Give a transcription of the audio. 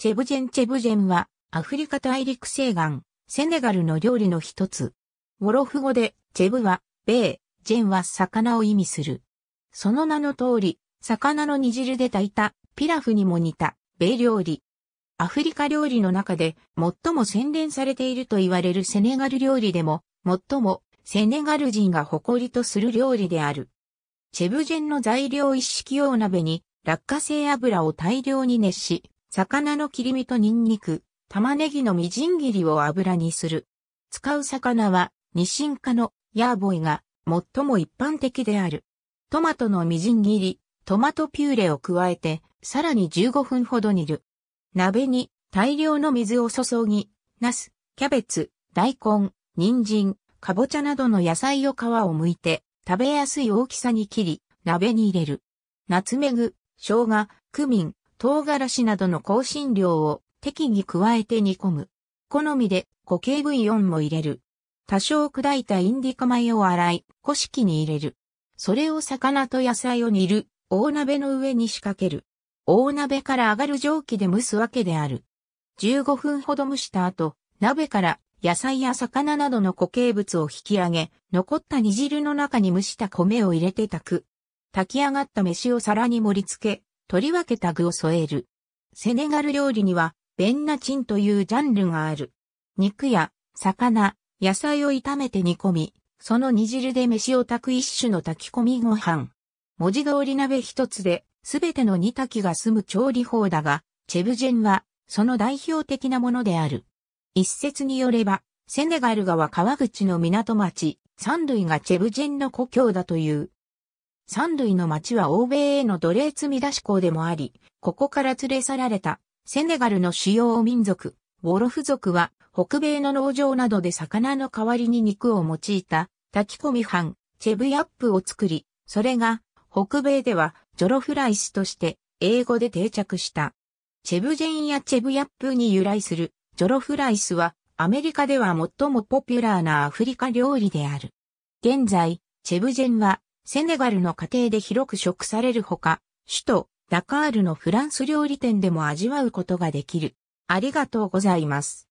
チェブジェンチェブジェンはアフリカ大陸西岸、セネガルの料理の一つ。モロフ語でチェブはベー、ジェンは魚を意味する。その名の通り、魚の煮汁で炊いたピラフにも似たベー料理。アフリカ料理の中で最も洗練されていると言われるセネガル料理でも最もセネガル人が誇りとする料理である。チェブジェンの材料一式用鍋に落花生油を大量に熱し、魚の切り身とニンニク、玉ねぎのみじん切りを油にする。使う魚は、ニシン科のヤーボイが最も一般的である。トマトのみじん切り、トマトピューレを加えて、さらに15分ほど煮る。鍋に大量の水を注ぎ、ナス、キャベツ、大根、人参、かぼちゃなどの野菜を皮を剥いて、食べやすい大きさに切り、鍋に入れる。ナツメグ、生姜、クミン、唐辛子などの香辛料を適宜加えて煮込む。好みで固形ブイヨンも入れる。多少砕いたインディカ米を洗い、古式に入れる。それを魚と野菜を煮る、大鍋の上に仕掛ける。大鍋から上がる蒸気で蒸すわけである。15分ほど蒸した後、鍋から野菜や魚などの固形物を引き上げ、残った煮汁の中に蒸した米を入れて炊く。炊き上がった飯を皿に盛り付け、取り分けタグを添える。セネガル料理には、ベンナチンというジャンルがある。肉や、魚、野菜を炒めて煮込み、その煮汁で飯を炊く一種の炊き込みご飯。文字通り鍋一つで、すべての煮炊きが済む調理法だが、チェブジェンは、その代表的なものである。一説によれば、セネガル川川口の港町、三類がチェブジェンの故郷だという。三類の町は欧米への奴隷積み出し港でもあり、ここから連れ去られたセネガルの主要民族、ウォロフ族は北米の農場などで魚の代わりに肉を用いた炊き込み飯、チェブヤップを作り、それが北米ではジョロフライスとして英語で定着した。チェブジェンやチェブヤップに由来するジョロフライスはアメリカでは最もポピュラーなアフリカ料理である。現在、チェブジェンはセネガルの家庭で広く食されるほか、首都ダカールのフランス料理店でも味わうことができる。ありがとうございます。